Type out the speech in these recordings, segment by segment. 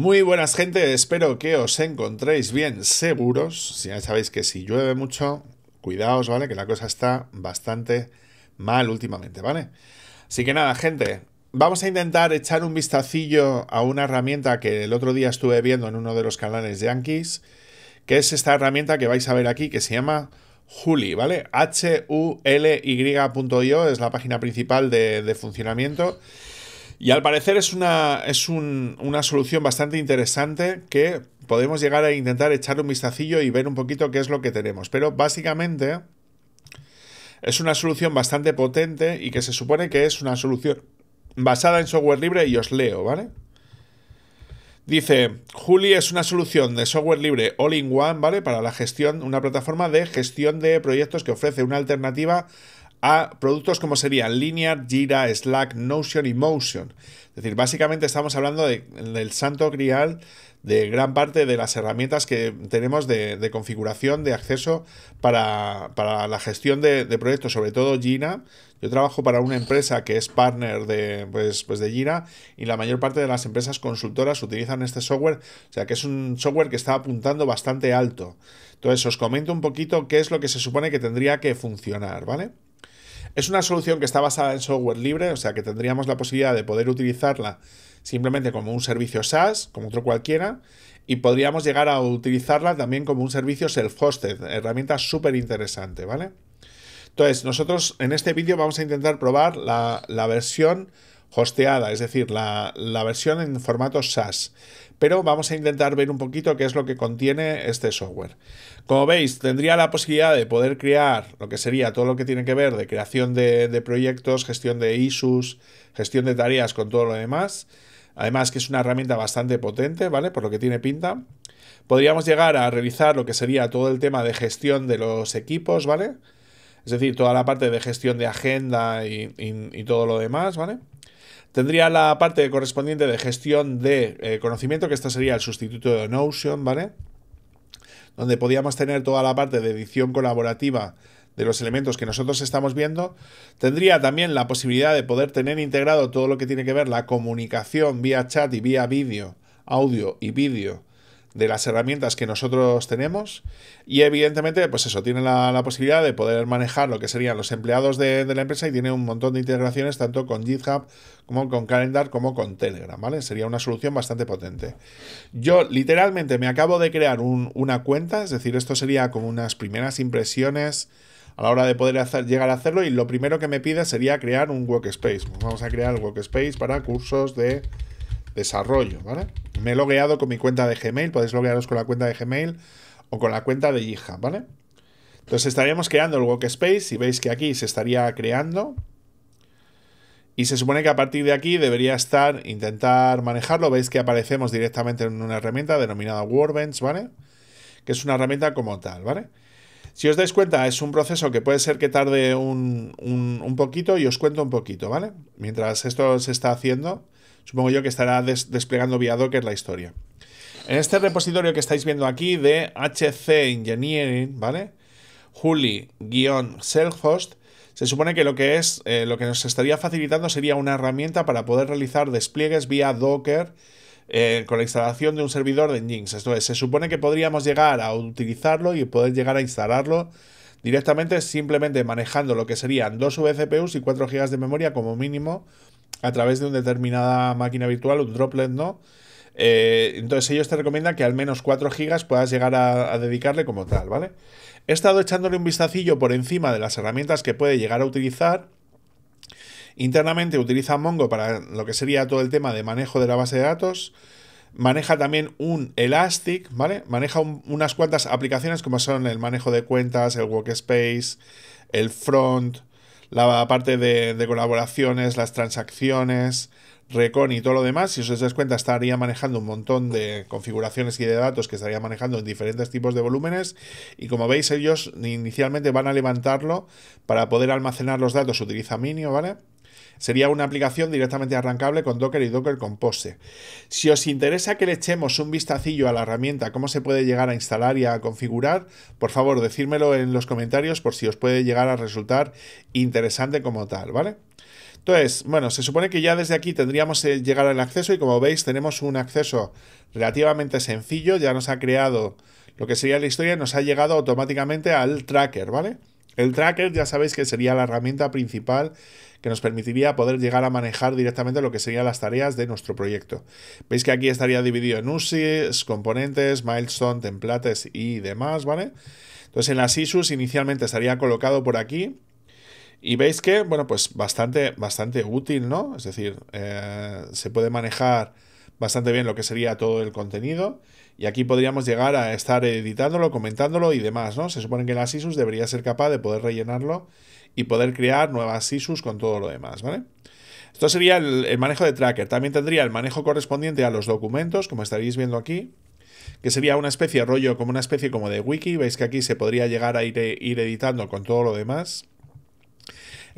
Muy buenas gente, espero que os encontréis bien seguros. Ya sabéis que si llueve mucho, cuidaos, ¿vale? Que la cosa está bastante mal últimamente, ¿vale? Así que nada, gente, vamos a intentar echar un vistacillo a una herramienta que el otro día estuve viendo en uno de los canales de Yankees, que es esta herramienta que vais a ver aquí, que se llama Juli, ¿vale? H-U-L-Y.io es la página principal de funcionamiento. Y al parecer es una, es una solución bastante interesante que podemos llegar a intentar echar un vistacillo y ver un poquito qué es lo que tenemos. Pero básicamente es una solución bastante potente y que se supone que es una solución basada en software libre y os leo, ¿vale? Dice, Juli es una solución de software libre all-in-one, ¿vale? Para la gestión, una plataforma de gestión de proyectos que ofrece una alternativa a productos como serían Linear, Jira, Slack, Notion y Motion. Es decir, básicamente estamos hablando del santo grial de gran parte de las herramientas que tenemos de, configuración de acceso para, la gestión de, proyectos, sobre todo Jira. Yo trabajo para una empresa que es partner de, pues, pues, de Jira y la mayor parte de las empresas consultoras utilizan este software, o sea que es un software que está apuntando bastante alto. Entonces os comento un poquito qué es lo que se supone que tendría que funcionar, ¿vale? Es una solución que está basada en software libre, o sea que tendríamos la posibilidad de poder utilizarla simplemente como un servicio SaaS, como otro cualquiera, y podríamos llegar a utilizarla también como un servicio self-hosted, herramienta súper interesante, ¿vale? Entonces, nosotros en este vídeo vamos a intentar probar la, la versión hosteada, es decir, la, versión en formato SaaS pero vamos a intentar ver un poquito qué es lo que contiene este software. Como veis, tendría la posibilidad de poder crear lo que sería todo lo que tiene que ver de creación de, proyectos, gestión de issues, gestión de tareas con todo lo demás. Además que es una herramienta bastante potente, ¿vale? Por lo que tiene pinta. Podríamos llegar a realizar lo que sería todo el tema de gestión de los equipos, ¿vale? Es decir, toda la parte de gestión de agenda y todo lo demás, ¿vale? Tendría la parte correspondiente de gestión de eh, conocimiento, que esto sería el sustituto de Notion, ¿vale? Donde podíamos tener toda la parte de edición colaborativa de los elementos que nosotros estamos viendo. Tendría también la posibilidad de poder tener integrado todo lo que tiene que ver la comunicación vía chat y vía vídeo, audio y vídeo de las herramientas que nosotros tenemos y evidentemente pues eso tiene la, posibilidad de poder manejar lo que serían los empleados de, la empresa y tiene un montón de integraciones tanto con GitHub como con Calendar como con Telegram vale sería una solución bastante potente yo literalmente me acabo de crear una cuenta es decir esto sería como unas primeras impresiones a la hora de poder llegar a hacerlo y lo primero que me pide sería crear un workspace vamos a crear workspace para cursos de desarrollo, ¿vale? Me he logueado con mi cuenta de Gmail, podéis loguearos con la cuenta de Gmail o con la cuenta de GitHub, ¿vale? Entonces estaríamos creando el workspace y veis que aquí se estaría creando. Y se supone que a partir de aquí debería estar, intentar manejarlo. Veis que aparecemos directamente en una herramienta denominada Workbench, ¿vale? Que es una herramienta como tal, ¿vale? Si os dais cuenta, es un proceso que puede ser que tarde un, un poquito y os cuento un poquito, ¿vale? Mientras esto se está haciendo, Supongo yo que estará desplegando vía Docker la historia. En este repositorio que estáis viendo aquí de HC Engineering, ¿vale? Juli-selfhost, se supone que lo que es, eh, lo que nos estaría facilitando sería una herramienta para poder realizar despliegues vía Docker eh, con la instalación de un servidor de Nginx. Esto se supone que podríamos llegar a utilizarlo y poder llegar a instalarlo directamente simplemente manejando lo que serían dos VCPUs y 4 GB de memoria como mínimo a través de una determinada máquina virtual, un droplet, ¿no? Eh, entonces ellos te recomiendan que al menos 4 gigas puedas llegar a, dedicarle como tal, ¿vale? He estado echándole un vistacillo por encima de las herramientas que puede llegar a utilizar. Internamente utiliza Mongo para lo que sería todo el tema de manejo de la base de datos. Maneja también un Elastic, ¿vale? Maneja unas cuantas aplicaciones como son el manejo de cuentas, el Workspace, el Front, la parte de, colaboraciones, las transacciones, Recon y todo lo demás, si os das cuenta, estaría manejando un montón de configuraciones y de datos que estaría manejando en diferentes tipos de volúmenes. Y como veis, ellos inicialmente van a levantarlo para poder almacenar los datos. Utiliza Minio, ¿vale? Sería una aplicación directamente arrancable con Docker y Docker Compose. Si os interesa que le echemos un vistacillo a la herramienta, cómo se puede llegar a instalar y a configurar, por favor, decírmelo en los comentarios por si os puede llegar a resultar interesante como tal, ¿vale? Entonces, bueno, se supone que ya desde aquí tendríamos que eh, llegar al acceso y como veis tenemos un acceso relativamente sencillo, ya nos ha creado lo que sería la historia, nos ha llegado automáticamente al tracker, ¿vale? El tracker ya sabéis que sería la herramienta principal que nos permitiría poder llegar a manejar directamente lo que serían las tareas de nuestro proyecto. Veis que aquí estaría dividido en USIs, componentes, milestone, templates y demás, ¿vale? Entonces en las issues inicialmente estaría colocado por aquí, y veis que, bueno, pues bastante, bastante útil, ¿no? Es decir, eh, se puede manejar bastante bien lo que sería todo el contenido. Y aquí podríamos llegar a estar editándolo, comentándolo y demás, ¿no? Se supone que la SISUS debería ser capaz de poder rellenarlo y poder crear nuevas SISUS con todo lo demás, ¿vale? Esto sería el, manejo de tracker. También tendría el manejo correspondiente a los documentos, como estaréis viendo aquí que sería una especie de rollo, como una especie como de wiki, veis que aquí se podría llegar a ir editando con todo lo demás.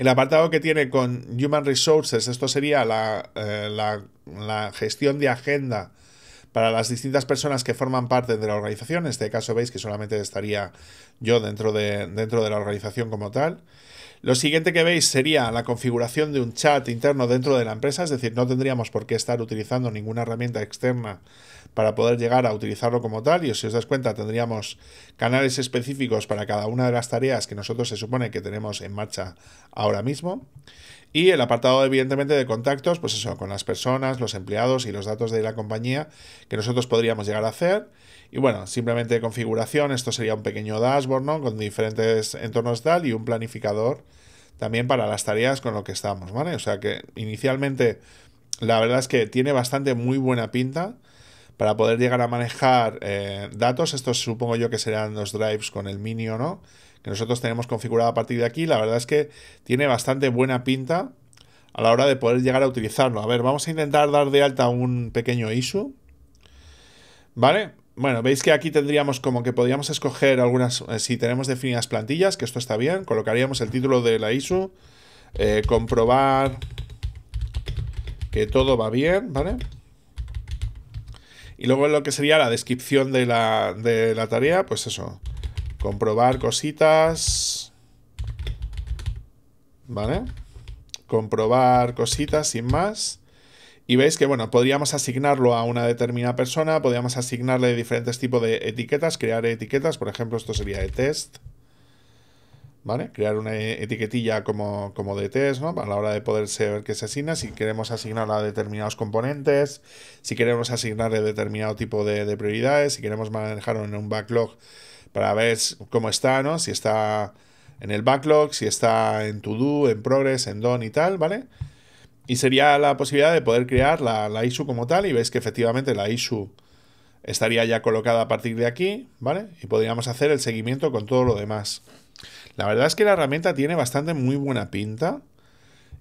El apartado que tiene con Human Resources, esto sería la, eh, la gestión de agenda para las distintas personas que forman parte de la organización. En este caso veis que solamente estaría yo dentro de, dentro de la organización como tal. Lo siguiente que veis sería la configuración de un chat interno dentro de la empresa, es decir, no tendríamos por qué estar utilizando ninguna herramienta externa para poder llegar a utilizarlo como tal y si os das cuenta tendríamos canales específicos para cada una de las tareas que nosotros se supone que tenemos en marcha ahora mismo. Y el apartado, evidentemente, de contactos, pues eso, con las personas, los empleados y los datos de la compañía, que nosotros podríamos llegar a hacer. Y bueno, simplemente configuración, esto sería un pequeño dashboard, ¿no? Con diferentes entornos tal y un planificador también para las tareas con lo que estamos, ¿vale? O sea que inicialmente la verdad es que tiene bastante muy buena pinta para poder llegar a manejar eh, datos. Estos supongo yo que serán los drives con el mini no, que nosotros tenemos configurado a partir de aquí. La verdad es que tiene bastante buena pinta a la hora de poder llegar a utilizarlo. A ver, vamos a intentar dar de alta un pequeño iso ¿Vale? Bueno, veis que aquí tendríamos como que podríamos escoger algunas, eh, si tenemos definidas plantillas, que esto está bien, colocaríamos el título de la ISU, eh, comprobar que todo va bien, ¿vale? Y luego lo que sería la descripción de la, de la tarea, pues eso, comprobar cositas, ¿vale? Comprobar cositas sin más. Y veis que, bueno, podríamos asignarlo a una determinada persona, podríamos asignarle diferentes tipos de etiquetas, crear etiquetas, por ejemplo, esto sería de test, ¿vale? Crear una e-, etiquetilla como, como de test, ¿no? A la hora de poder saber qué se asigna, si queremos asignarla a determinados componentes, si queremos asignarle determinado tipo de, prioridades, si queremos manejarlo en un backlog para ver cómo está, ¿no? Si está en el backlog, si está en to do, en progress, en done y tal, ¿vale? vale y sería la posibilidad de poder crear la, la ISU como tal y veis que efectivamente la ISU estaría ya colocada a partir de aquí, ¿vale? Y podríamos hacer el seguimiento con todo lo demás. La verdad es que la herramienta tiene bastante muy buena pinta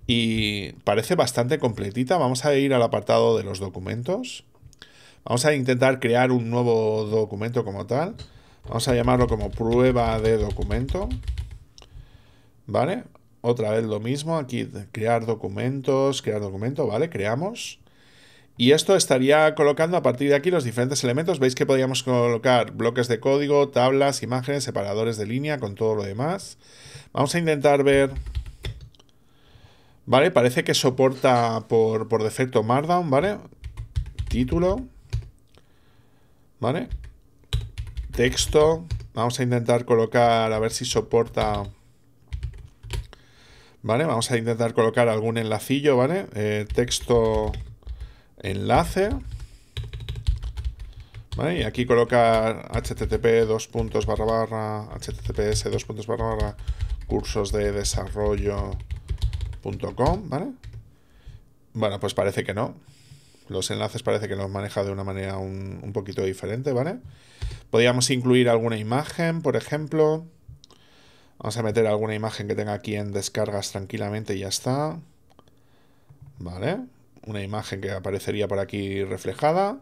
y parece bastante completita. Vamos a ir al apartado de los documentos. Vamos a intentar crear un nuevo documento como tal. Vamos a llamarlo como prueba de documento. ¿Vale? otra vez lo mismo, aquí crear documentos, crear documento, ¿vale? Creamos. Y esto estaría colocando a partir de aquí los diferentes elementos. Veis que podríamos colocar bloques de código, tablas, imágenes, separadores de línea con todo lo demás. Vamos a intentar ver... Vale, parece que soporta por, por defecto Markdown, ¿vale? Título. ¿Vale? Texto. Vamos a intentar colocar a ver si soporta... Vamos a intentar colocar algún enlacillo, ¿vale? Eh, texto enlace. Y aquí colocar http dos puntos barra barra https dos puntos barra ¿vale? Bueno, pues parece que no. Los enlaces parece que los maneja de una manera un, un poquito diferente, ¿vale? Podríamos incluir alguna imagen, por ejemplo. Vamos a meter alguna imagen que tenga aquí en descargas tranquilamente y ya está. Vale. Una imagen que aparecería por aquí reflejada.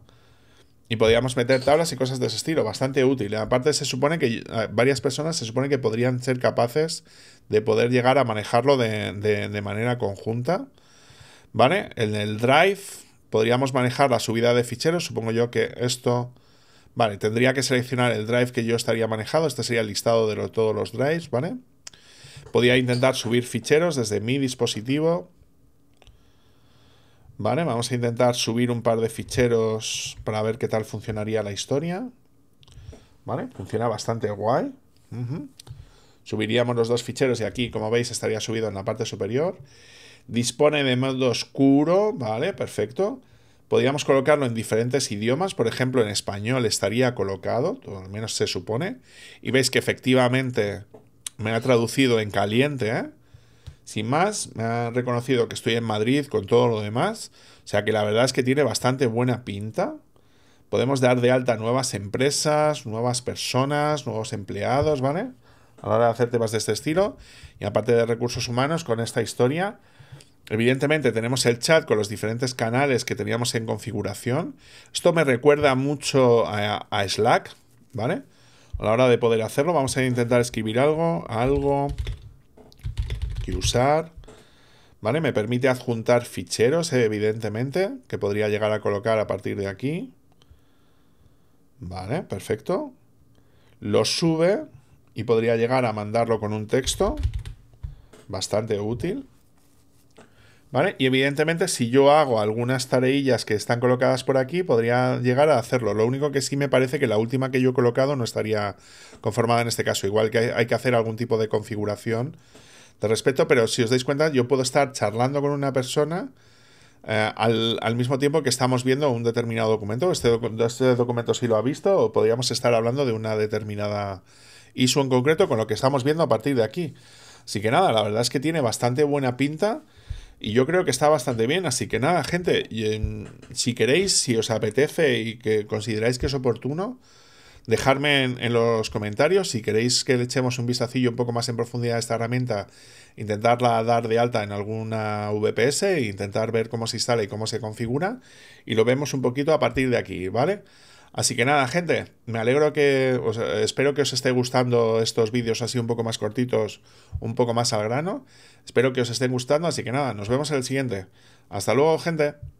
Y podríamos meter tablas y cosas de ese estilo, bastante útil. Aparte se supone que eh, varias personas se supone que podrían ser capaces de poder llegar a manejarlo de, manera conjunta. ¿Vale? En el Drive podríamos manejar la subida de ficheros. Supongo yo que esto Vale, tendría que seleccionar el drive que yo estaría manejado. Este sería el listado de todos los drives, ¿vale? Podía intentar subir ficheros desde mi dispositivo. Vale, vamos a intentar subir un par de ficheros para ver qué tal funcionaría la historia. Vale, funciona bastante guay. Subiríamos los dos ficheros y aquí, como veis, estaría subido en la parte superior. Dispone de modo oscuro, vale, perfecto. Podríamos colocarlo en diferentes idiomas, por ejemplo en español estaría colocado, al menos se supone, y veis que efectivamente me ha traducido en caliente, ¿eh? Sin más, me ha reconocido que estoy en Madrid con todo lo demás, o sea que la verdad es que tiene bastante buena pinta. Podemos dar de alta nuevas empresas, nuevas personas, nuevos empleados, ¿vale? A la hora de hacer temas de este estilo. Y aparte de recursos humanos, con esta historia, Evidentemente tenemos el chat con los diferentes canales que teníamos en configuración. Esto me recuerda mucho a, Slack, ¿vale? A la hora de poder hacerlo, vamos a intentar escribir algo, algo que usar. ¿Vale? Me permite adjuntar ficheros, eh, evidentemente, que podría llegar a colocar a partir de aquí. Vale, perfecto. Lo sube y podría llegar a mandarlo con un texto. Bastante útil. ¿Vale? Y evidentemente si yo hago algunas tareillas que están colocadas por aquí, podría llegar a hacerlo. Lo único que sí me parece que la última que yo he colocado no estaría conformada en este caso. Igual que hay, que hacer algún tipo de configuración de respecto, pero si os dais cuenta, yo puedo estar charlando con una persona eh, al, mismo tiempo que estamos viendo un determinado documento. Este, este, documento sí lo ha visto, o podríamos estar hablando de una determinada ISO en concreto con lo que estamos viendo a partir de aquí. Así que nada, la verdad es que tiene bastante buena pinta. Y yo creo que está bastante bien, así que nada, gente, si queréis, si os apetece y que consideráis que es oportuno, dejadme en, los comentarios si queréis que le echemos un vistacillo un poco más en profundidad a esta herramienta, intentarla dar de alta en alguna VPS e intentar ver cómo se instala y cómo se configura, y lo vemos un poquito a partir de aquí, ¿vale? Así que nada, gente, me alegro que. Os, espero que os esté gustando estos vídeos así un poco más cortitos, un poco más al grano. Espero que os estén gustando, así que nada, nos vemos en el siguiente. Hasta luego, gente.